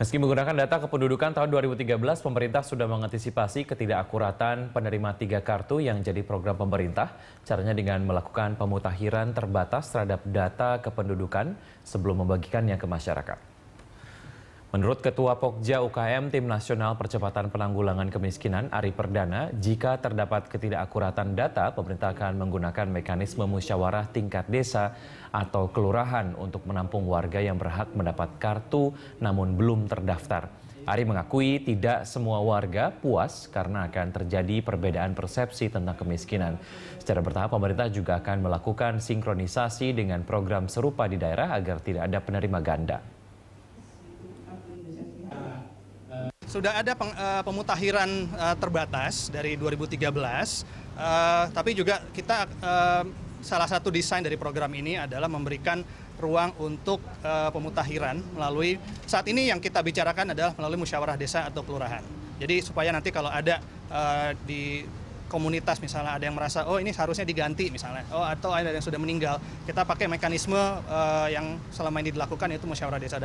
Meski menggunakan data kependudukan tahun 2013, pemerintah sudah mengantisipasi ketidakakuratan penerima tiga kartu yang jadi program pemerintah, caranya dengan melakukan pemutahiran terbatas terhadap data kependudukan sebelum membagikannya ke masyarakat. Menurut Ketua Pokja UKM Tim Nasional Percepatan Penanggulangan Kemiskinan Ari Perdana, jika terdapat ketidakakuratan data, pemerintah akan menggunakan mekanisme musyawarah tingkat desa atau kelurahan untuk menampung warga yang berhak mendapat kartu namun belum terdaftar. Ari mengakui tidak semua warga puas karena akan terjadi perbedaan persepsi tentang kemiskinan. Secara bertahap pemerintah juga akan melakukan sinkronisasi dengan program serupa di daerah agar tidak ada penerima ganda. sudah ada peng, uh, pemutahiran uh, terbatas dari 2013, uh, eh, tapi juga kita uh, salah satu desain dari program ini adalah memberikan ruang untuk uh, pemutahiran melalui saat ini yang kita bicarakan adalah melalui musyawarah desa atau kelurahan. Jadi supaya nanti kalau ada uh, di komunitas misalnya ada yang merasa oh ini seharusnya diganti misalnya oh atau ada yang sudah meninggal kita pakai mekanisme uh, yang selama ini dilakukan yaitu musyawarah desa